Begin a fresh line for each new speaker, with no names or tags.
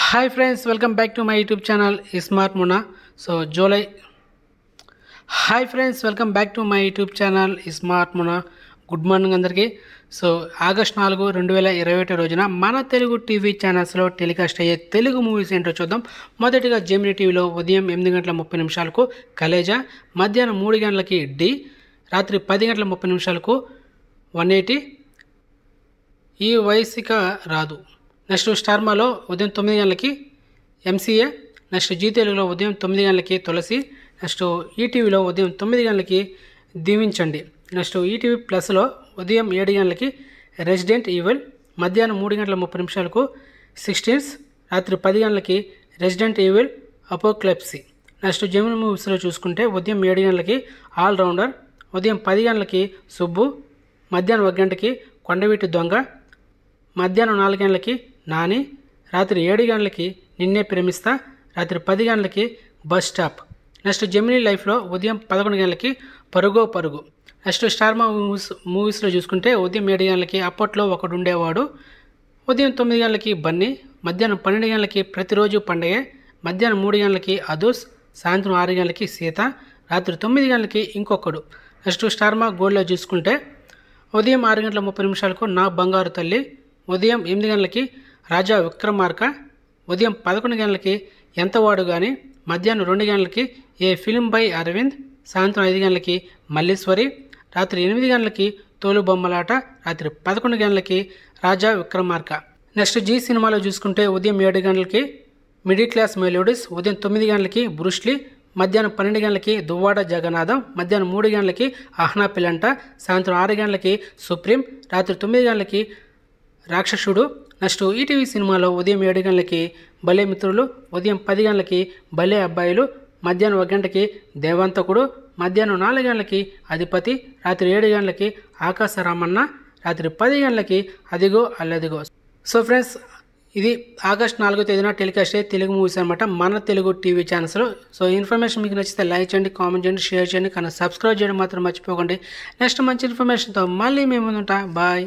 hi friends welcome back to my YouTube channel smart మునా so July hi friends welcome back to my YouTube channel smart మునా good morning అందరికీ so August నాలుగు రెండు వేల ఇరవై ఒకటి రోజున మన తెలుగు టీవీ ఛానల్స్లో టెలికాస్ట్ అయ్యే తెలుగు మూవీస్ ఏంటో చూద్దాం మొదటిగా జెమిని టీవీలో ఉదయం ఎనిమిది గంటల ముప్పై నిమిషాలకు కలేజా మధ్యాహ్నం మూడు గంటలకి డి రాత్రి పది గంటల ముప్పై నిమిషాలకు వన్ ఎయిటీ ఈ వయసుక రాదు నెక్స్ట్ స్టార్మాలో ఉదయం తొమ్మిది గంటలకి ఎంసీఏ నెక్స్ట్ జీ తెలుగులో ఉదయం తొమ్మిది గంటలకి తులసి నెక్స్ట్ ఈటీవీలో ఉదయం తొమ్మిది గంటలకి దీవించండి నెక్స్ట్ ఈటీవీ ప్లస్లో ఉదయం ఏడు గంటలకి రెసిడెంట్ ఈవెల్ మధ్యాహ్నం మూడు గంటల ముప్పై నిమిషాలకు సిక్స్టీన్స్ రాత్రి పది గంటలకి Resident Evil Apocalypse next Gemini మూవీస్లో చూసుకుంటే ఉదయం ఏడు గంటలకి ఆల్ రౌండర్ ఉదయం పది గంటలకి సుబ్బు మధ్యాహ్నం ఒక గంటకి కొండవీటి దొంగ మధ్యాహ్నం నాలుగు గంటలకి నాని రాత్రి ఏడు గంటలకి నిన్నే ప్రేమిస్తా రాత్రి పది గంటలకి బస్ స్టాప్ నెక్స్ట్ జెమినీ లైఫ్లో ఉదయం పదకొండు గంటలకి పరుగో పరుగు నెక్స్ట్ స్టార్ మూవీస్ మూవీస్లో చూసుకుంటే ఉదయం ఏడు గంటలకి అప్పట్లో ఒకడు ఉండేవాడు ఉదయం తొమ్మిది గంటలకి బన్నీ మధ్యాహ్నం పన్నెండు గంటలకి ప్రతిరోజు పండగే మధ్యాహ్నం మూడు గంటలకి అదూస్ సాయంత్రం ఆరు గంటలకి సీత రాత్రి తొమ్మిది గంటలకి ఇంకొకడు నెక్స్ట్ స్టార్మా గోల్డ్లో చూసుకుంటే ఉదయం ఆరు గంటల ముప్పై నిమిషాలకు నా బంగారు తల్లి ఉదయం ఎనిమిది గంటలకి రాజా విక్రమార్క ఉదయం పదకొండు గంటలకి ఎంత కానీ మధ్యాహ్నం రెండు గంటలకి ఏ ఫిలిం బై అరవింద్ సాయంత్రం ఐదు గంటలకి మల్లేశ్వరి రాత్రి ఎనిమిది గంటలకి తోలు బొమ్మలాట రాత్రి పదకొండు గంటలకి రాజా విక్రమార్క నెక్స్ట్ జీ సినిమాలో చూసుకుంటే ఉదయం ఏడు గంటలకి మిడిల్ క్లాస్ మెలోడీస్ ఉదయం తొమ్మిది గంటలకి బ్రూష్లీ మధ్యాహ్నం పన్నెండు గంటలకి దువ్వాడ జగన్నాథం మధ్యాహ్నం మూడు గంటలకి అహ్నా పిల్లంట సాయంత్రం ఆరు గంటలకి సుప్రీం రాత్రి తొమ్మిది గంటలకి రాక్షసుడు నెక్స్ట్ ఈటీవీ సినిమాలో ఉదయం ఏడు గంటలకి భలే మిత్రులు ఉదయం పది గంటలకి భలే అబ్బాయిలు మధ్యాహ్నం ఒక గంటకి దేవాంతకుడు మధ్యాహ్నం నాలుగు గంటలకి అధిపతి రాత్రి ఏడు గంటలకి ఆకాశ రామన్న రాత్రి పది గంటలకి అదిగో అల్లదిగో సో ఫ్రెండ్స్ ఇది ఆగస్ట్ నాలుగో తేదీన టెలికాస్ట్ అయ్యే తెలుగు మూవీస్ అనమాట మన తెలుగు టీవీ ఛానల్స్లో సో ఇన్ఫర్మేషన్ మీకు నచ్చితే లైక్ చేయండి కామెంట్ చేయండి షేర్ చేయండి కానీ సబ్స్క్రైబ్ చేయడం మాత్రం మర్చిపోకండి నెక్స్ట్ మంచి ఇన్ఫర్మేషన్తో మళ్ళీ మేము ఉంటాం బాయ్